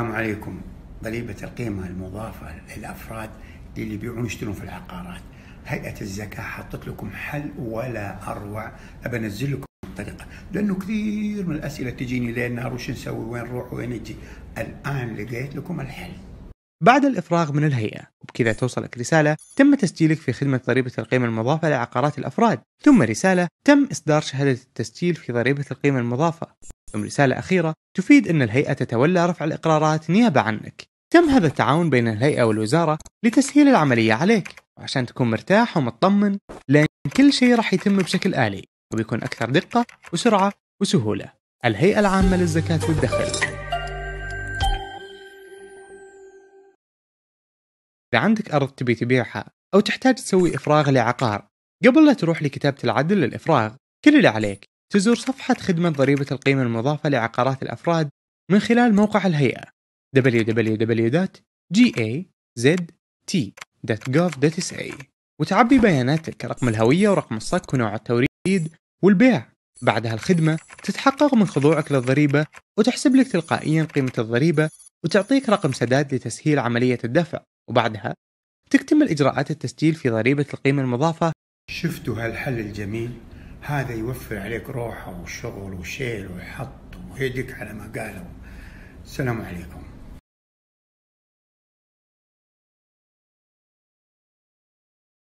السلام عليكم ضريبة القيمة المضافة للأفراد اللي يبيعون يشترون في العقارات هيئة الزكاة حطت لكم حل ولا أروع أبنزل لكم الطريقة لأنه كثير من الأسئلة تجيني لين نهار وش نسوي وين نروح وين نجي الآن لقيت لكم الحل بعد الإفراغ من الهيئة وبكذا توصلك رسالة تم تسجيلك في خدمة ضريبة القيمة المضافة لعقارات الأفراد ثم رسالة تم إصدار شهادة التسجيل في ضريبة القيمة المضافة ثم رسالة أخيرة تفيد أن الهيئة تتولى رفع الإقرارات نيابة عنك تم هذا التعاون بين الهيئة والوزارة لتسهيل العملية عليك وعشان تكون مرتاح ومطمن لأن كل شيء راح يتم بشكل آلي وبيكون أكثر دقة وسرعة وسهولة الهيئة العامة للزكاة والدخل إذا عندك أرض تبي تبيعها أو تحتاج تسوي إفراغ لعقار قبل لا تروح لكتابة العدل للإفراغ كل اللي عليك تزور صفحة خدمة ضريبة القيمة المضافة لعقارات الأفراد من خلال موقع الهيئة www.gazt.gov.sa وتعبي بياناتك رقم الهوية ورقم الصك ونوع التوريد والبيع بعدها الخدمة تتحقق من خضوعك للضريبة وتحسب لك تلقائيا قيمة الضريبة وتعطيك رقم سداد لتسهيل عملية الدفع وبعدها تكتمل إجراءات التسجيل في ضريبة القيمة المضافة شفتوا هالحل الجميل هذا يوفر عليك روحة وشغل وشيل وحط ويدك على ما قالوا السلام عليكم